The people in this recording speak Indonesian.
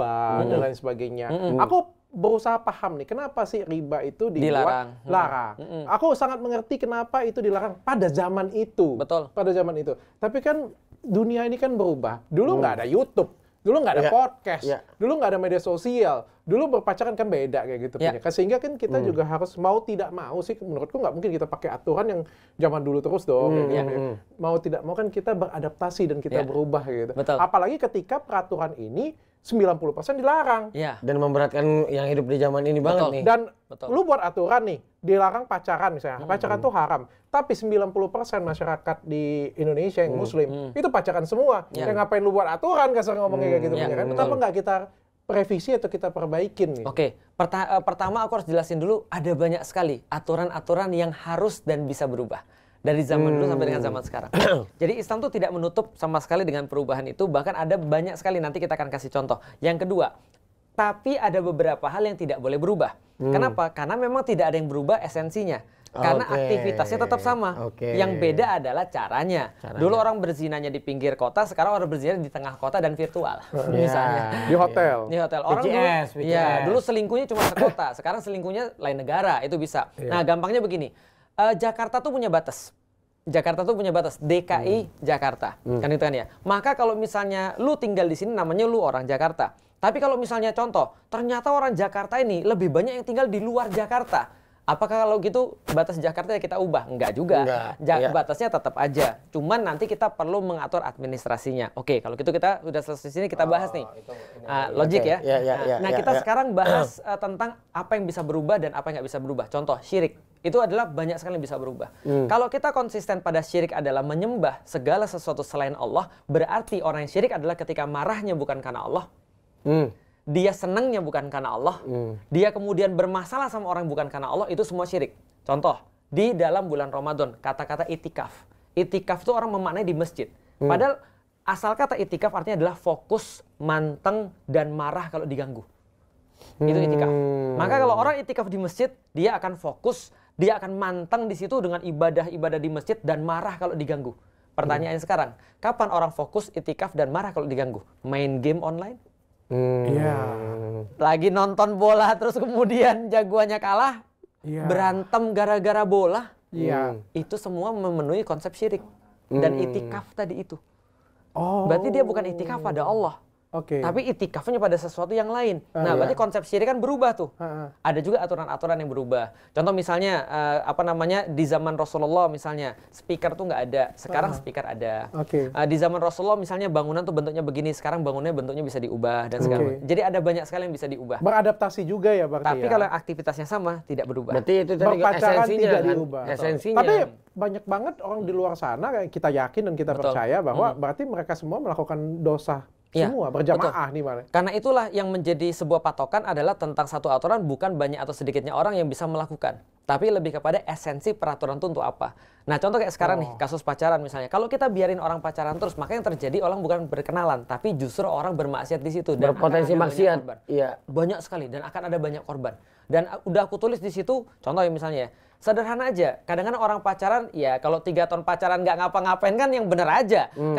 riba dan lain sebagainya. Aku berusaha paham nih kenapa sih riba itu dibuat dilarang. larang. Hmm. Aku sangat mengerti kenapa itu dilarang pada zaman itu. Betul. Pada zaman itu. Tapi kan dunia ini kan berubah. Dulu mm. nggak hmm. ada YouTube, dulu nggak ada yeah. podcast, yeah. dulu nggak ada media sosial, dulu berpacaran kan beda kayak gitu. Yeah. Kan sehingga kan kita mm. juga harus mau tidak mau sih menurutku nggak mungkin kita pakai aturan yang zaman dulu terus dong. Mm. Gitu. Yeah. Mm, mm. Mau tidak mau kan kita beradaptasi dan kita yeah. berubah gitu. Betul. Apalagi ketika peraturan ini 90% dilarang. Ya. Dan memberatkan yang hidup di zaman ini Betul. banget nih. Dan Betul. lu buat aturan nih, dilarang pacaran misalnya. Hmm. Pacaran tuh haram. Tapi 90% masyarakat di Indonesia yang hmm. muslim, hmm. itu pacaran semua. Ya. Kayak ngapain lu buat aturan kasar ngomongnya hmm. kayak gitu. Hmm. Kan? Ya. Kan? Kenapa nggak kita revisi atau kita perbaikin? Gitu? Oke, Pert eh, pertama aku harus jelasin dulu, ada banyak sekali aturan-aturan yang harus dan bisa berubah dari zaman hmm. dulu sampai dengan hmm. zaman sekarang. Jadi Islam tuh tidak menutup sama sekali dengan perubahan itu, bahkan ada banyak sekali nanti kita akan kasih contoh. Yang kedua, tapi ada beberapa hal yang tidak boleh berubah. Hmm. Kenapa? Karena memang tidak ada yang berubah esensinya. Karena okay. aktivitasnya tetap sama. Okay. Yang beda adalah caranya. caranya. Dulu orang berzinanya di pinggir kota, sekarang orang berzina di tengah kota dan virtual. Yeah. Misalnya di hotel. Di hotel. Orang PGS, dulu ya, dulu selingkuhnya cuma sekota, sekarang selingkuhnya lain negara, itu bisa. Yeah. Nah, gampangnya begini uh, Jakarta tuh punya batas. Jakarta tuh punya batas DKI hmm. Jakarta hmm. kan itu kan ya. Maka kalau misalnya lu tinggal di sini namanya lu orang Jakarta. Tapi kalau misalnya contoh ternyata orang Jakarta ini lebih banyak yang tinggal di luar Jakarta Apakah kalau gitu batas Jakarta ya kita ubah? Enggak juga. Enggak, ja iya. Batasnya tetap aja. Cuman nanti kita perlu mengatur administrasinya. Oke, kalau gitu kita sudah selesai sini kita bahas nih. Oh, uh, logik okay. ya. Gitu. Yeah, yeah, yeah, nah, iya, nah iya, kita iya. sekarang bahas uh, tentang apa yang bisa berubah dan apa yang nggak bisa berubah. Contoh syirik itu adalah banyak sekali yang bisa berubah. Hmm. Kalau kita konsisten pada syirik adalah menyembah segala sesuatu selain Allah, berarti orang yang syirik adalah ketika marahnya bukan karena Allah. Hmm dia senangnya bukan karena Allah, hmm. dia kemudian bermasalah sama orang bukan karena Allah, itu semua syirik. Contoh, di dalam bulan Ramadan, kata-kata itikaf. Itikaf itu orang memaknai di masjid. Hmm. Padahal asal kata itikaf artinya adalah fokus, manteng, dan marah kalau diganggu. Itu hmm. itikaf. Maka kalau orang itikaf di masjid, dia akan fokus, dia akan manteng di situ dengan ibadah-ibadah di masjid dan marah kalau diganggu. Pertanyaan hmm. sekarang, kapan orang fokus itikaf dan marah kalau diganggu? Main game online? Hmm. Iya. Hmm. Lagi nonton bola terus kemudian jagoannya kalah, Yeah. berantem gara-gara bola. Iya. Hmm. Itu semua memenuhi konsep syirik dan hmm. itikaf tadi itu. Oh. Berarti dia bukan itikaf pada Allah. Oke. Okay. Tapi itikafnya pada sesuatu yang lain. Uh, nah, iya. berarti konsep syirik kan berubah tuh. Uh, uh. Ada juga aturan-aturan yang berubah. Contoh misalnya uh, apa namanya di zaman Rasulullah misalnya speaker tuh nggak ada, sekarang uh, speaker ada. Oke. Okay. Uh, eh, di zaman Rasulullah misalnya bangunan tuh bentuknya begini, sekarang bangunannya bentuknya bisa diubah dan segala. Okay. Jadi ada banyak sekali yang bisa diubah. Beradaptasi juga ya berarti. Tapi ya. kalau aktivitasnya sama tidak berubah. Berarti itu tadi esensinya tidak kan? diubah. Esensinya. Tapi banyak banget orang di luar sana kita yakin dan kita Betul. percaya bahwa hmm. berarti mereka semua melakukan dosa Ya, Semua berjamaah betul. nih mana. Karena itulah yang menjadi sebuah patokan adalah tentang satu aturan bukan banyak atau sedikitnya orang yang bisa melakukan. Tapi lebih kepada esensi peraturan itu untuk apa. Nah contoh kayak sekarang oh. nih kasus pacaran misalnya. Kalau kita biarin orang pacaran terus maka yang terjadi orang bukan berkenalan. Tapi justru orang bermaksiat di situ. Dan Berpotensi maksiat. iya. banyak sekali dan akan ada banyak korban. Dan uh, udah aku tulis di situ contoh ya misalnya ya. sederhana aja. Kadang-kadang orang pacaran ya kalau tiga tahun pacaran nggak ngapa-ngapain kan yang bener aja. Hmm. Kan